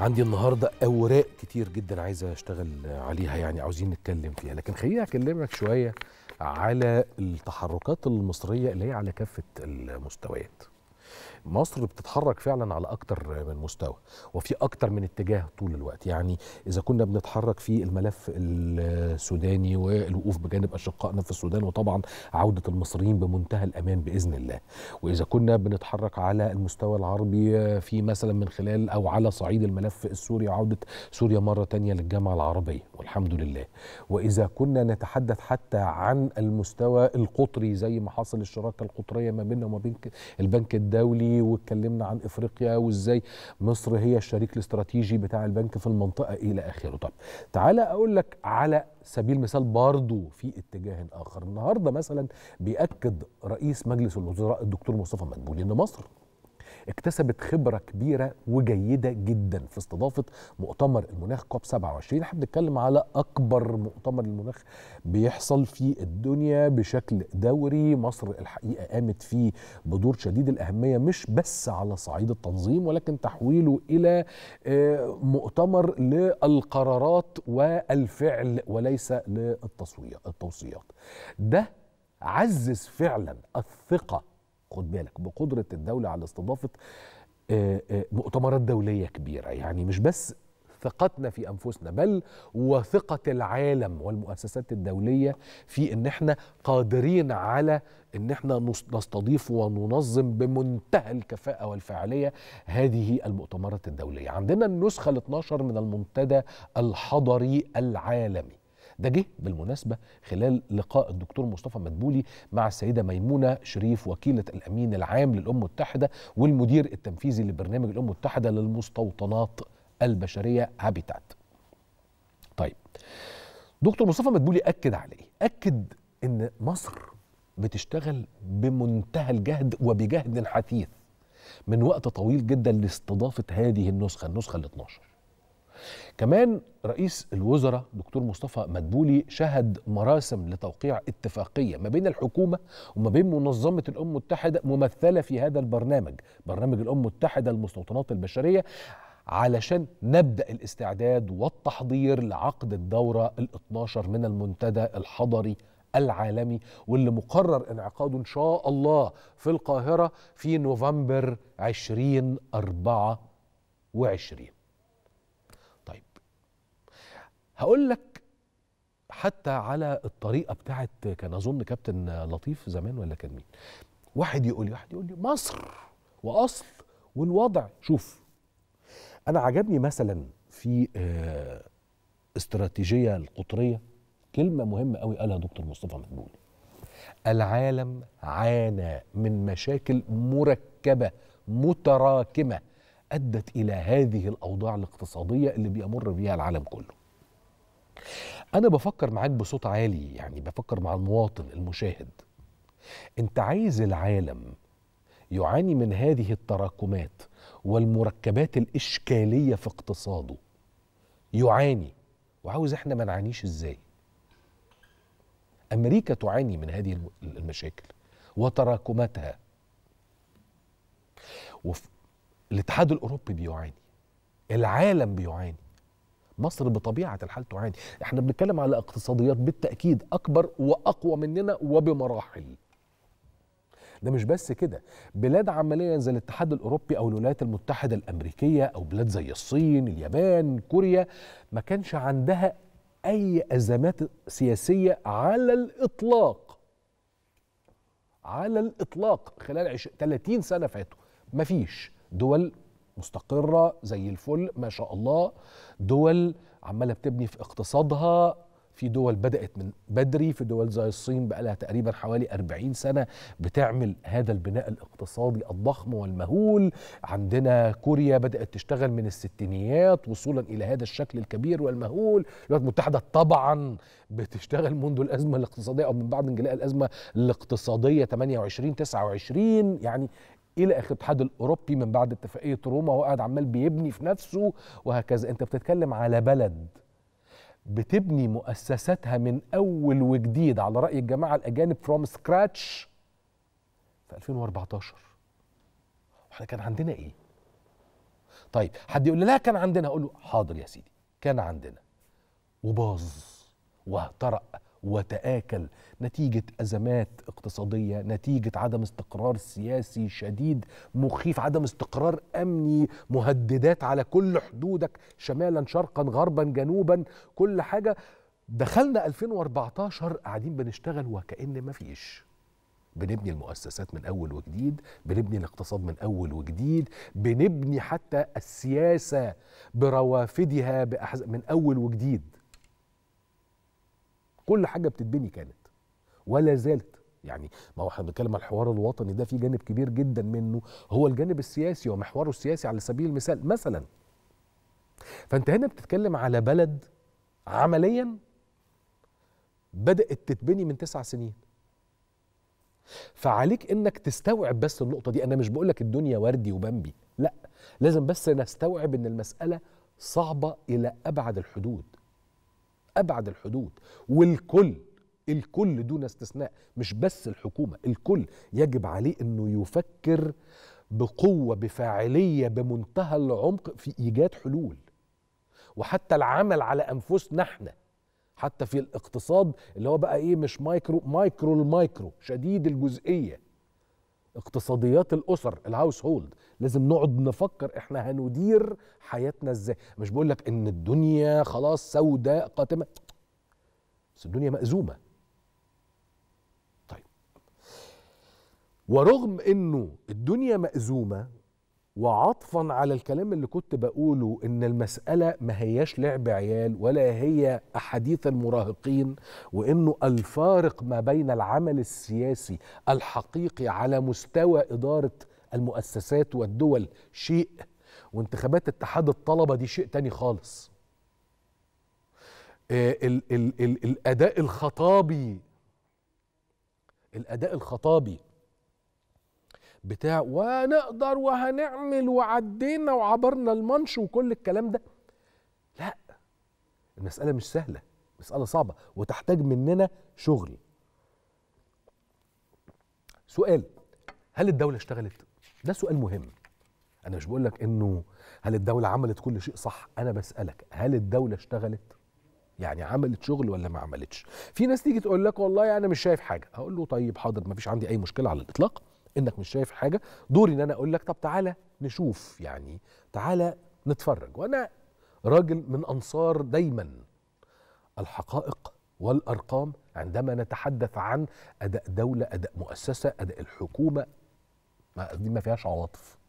عندي النهارده اوراق كتير جدا عايز اشتغل عليها يعني عاوزين نتكلم فيها لكن خليني اكلمك شويه على التحركات المصريه اللي هي على كافه المستويات مصر بتتحرك فعلا على اكتر من مستوى وفي اكتر من اتجاه طول الوقت يعني اذا كنا بنتحرك في الملف السوداني والوقوف بجانب اشقائنا في السودان وطبعا عوده المصريين بمنتهى الامان باذن الله واذا كنا بنتحرك على المستوى العربي في مثلا من خلال او على صعيد الملف السوري وعوده سوريا مره تانية للجامعه العربيه والحمد لله واذا كنا نتحدث حتى عن المستوى القطري زي ما حصل الشراكه القطريه ما بيننا وما بين البنك الدولي الدولي واتكلمنا عن افريقيا وازاي مصر هي الشريك الاستراتيجي بتاع البنك في المنطقه الى اخره طب تعالى اقول لك على سبيل المثال برضه في اتجاه اخر النهارده مثلا بياكد رئيس مجلس الوزراء الدكتور مصطفى مدبولي ان مصر اكتسبت خبرة كبيرة وجيدة جدا في استضافة مؤتمر المناخ كوب 27 احنا بنتكلم على أكبر مؤتمر المناخ بيحصل في الدنيا بشكل دوري مصر الحقيقة قامت فيه بدور شديد الأهمية مش بس على صعيد التنظيم ولكن تحويله إلى آه، مؤتمر للقرارات والفعل وليس للتصويت التوصيات ده عزز فعلا الثقه خد بالك بقدره الدوله على استضافه آه، آه، مؤتمرات دوليه كبيره يعني مش بس ثقتنا في انفسنا بل وثقه العالم والمؤسسات الدوليه في ان احنا قادرين على ان احنا نستضيف وننظم بمنتهى الكفاءه والفاعليه هذه المؤتمرات الدوليه عندنا النسخه ال 12 من المنتدى الحضري العالمي ده جه بالمناسبه خلال لقاء الدكتور مصطفى مدبولي مع السيده ميمونه شريف وكيله الامين العام للامم المتحده والمدير التنفيذي لبرنامج الامم المتحده للمستوطنات البشريه هابيتات. طيب دكتور مصطفى مدبولي اكد على ايه؟ اكد ان مصر بتشتغل بمنتهى الجهد وبجهد حثيث من وقت طويل جدا لاستضافه هذه النسخه النسخه ال 12 كمان رئيس الوزراء دكتور مصطفى مدبولي شهد مراسم لتوقيع اتفاقيه ما بين الحكومه وما بين منظمه الامم المتحده ممثله في هذا البرنامج برنامج الامم المتحده للمستوطنات البشريه علشان نبدا الاستعداد والتحضير لعقد الدوره ال12 من المنتدى الحضري العالمي واللي مقرر انعقاده ان شاء الله في القاهره في نوفمبر 2024 هقول لك حتى على الطريقه بتاعت كان اظن كابتن لطيف زمان ولا كان مين واحد يقول لي واحد يقول لي مصر واصل والوضع شوف انا عجبني مثلا في آه، استراتيجيه القطريه كلمه مهمه قوي قالها دكتور مصطفى مدبولي العالم عانى من مشاكل مركبه متراكمه ادت الى هذه الاوضاع الاقتصاديه اللي بيمر بها العالم كله انا بفكر معاك بصوت عالي يعني بفكر مع المواطن المشاهد انت عايز العالم يعاني من هذه التراكمات والمركبات الاشكاليه في اقتصاده يعاني وعاوز احنا ما نعانيش ازاي امريكا تعاني من هذه المشاكل وتراكماتها الاتحاد الاوروبي بيعاني العالم بيعاني مصر بطبيعه الحال تعاني احنا بنتكلم على اقتصاديات بالتاكيد اكبر واقوى مننا وبمراحل ده مش بس كده بلاد عمليا زي الاتحاد الاوروبي او الولايات المتحده الامريكيه او بلاد زي الصين اليابان كوريا ما كانش عندها اي ازمات سياسيه على الاطلاق على الاطلاق خلال 30 سنه فاتوا مفيش دول مستقرة زي الفل ما شاء الله دول عمالة بتبني في اقتصادها في دول بدأت من بدري في دول زي الصين بقى لها تقريبا حوالي 40 سنة بتعمل هذا البناء الاقتصادي الضخم والمهول عندنا كوريا بدأت تشتغل من الستينيات وصولا إلى هذا الشكل الكبير والمهول الولايات المتحدة طبعا بتشتغل منذ الأزمة الاقتصادية أو من بعد انجلاء الأزمة الاقتصادية 28 29 يعني الى اخر الاتحاد الاوروبي من بعد اتفاقيه روما هو قاعد عمال بيبني في نفسه وهكذا انت بتتكلم على بلد بتبني مؤسساتها من اول وجديد على راي الجماعه الاجانب فروم سكراتش في 2014 واحنا كان عندنا ايه طيب حد يقول لي لا كان عندنا اقول له حاضر يا سيدي كان عندنا وباظ واهترق وتآكل نتيجة أزمات اقتصادية نتيجة عدم استقرار سياسي شديد مخيف عدم استقرار أمني مهددات على كل حدودك شمالا شرقا غربا جنوبا كل حاجة دخلنا 2014 قاعدين بنشتغل وكأن ما فيش بنبني المؤسسات من اول وجديد بنبني الاقتصاد من اول وجديد بنبني حتى السياسه بروافدها بأحز... من اول وجديد كل حاجه بتتبني كانت ولا زالت يعني ما هو احنا بنتكلم على الحوار الوطني ده في جانب كبير جدا منه هو الجانب السياسي ومحوره السياسي على سبيل المثال مثلا فانت هنا بتتكلم على بلد عمليا بدات تتبني من تسع سنين فعليك انك تستوعب بس النقطه دي انا مش بقولك الدنيا وردي وبمبي لا لازم بس نستوعب ان المساله صعبه الى ابعد الحدود ابعد الحدود والكل الكل دون استثناء مش بس الحكومه الكل يجب عليه انه يفكر بقوه بفاعليه بمنتهى العمق في ايجاد حلول وحتى العمل على انفسنا احنا حتى في الاقتصاد اللي هو بقى ايه مش مايكرو مايكرو المايكرو شديد الجزئيه اقتصاديات الاسر الهاوس هولد لازم نقعد نفكر احنا هندير حياتنا ازاي مش بقول لك ان الدنيا خلاص سوداء قاتمه بس الدنيا مأزومه طيب ورغم انه الدنيا مأزومه وعطفا على الكلام اللي كنت بقوله ان المساله ما هياش لعب عيال ولا هي احاديث المراهقين وانه الفارق ما بين العمل السياسي الحقيقي على مستوى اداره المؤسسات والدول شيء وانتخابات اتحاد الطلبه دي شيء تاني خالص آه، الـ ال ال الاداء الخطابي الاداء الخطابي بتاع ونقدر وهنعمل وعدينا وعبرنا المنش وكل الكلام ده لا المسألة مش سهلة مسألة صعبة وتحتاج مننا شغل سؤال هل الدولة اشتغلت؟ ده سؤال مهم أنا مش بقول لك إنه هل الدولة عملت كل شيء صح أنا بسألك هل الدولة اشتغلت؟ يعني عملت شغل ولا ما عملتش في ناس تيجي تقول لك والله انا يعني مش شايف حاجه هقول له طيب حاضر ما فيش عندي اي مشكله على الاطلاق انك مش شايف حاجه دوري ان انا اقول لك طب تعالى نشوف يعني تعالى نتفرج وانا راجل من انصار دايما الحقائق والارقام عندما نتحدث عن اداء دوله اداء مؤسسه اداء الحكومه ما دي ما فيهاش عواطف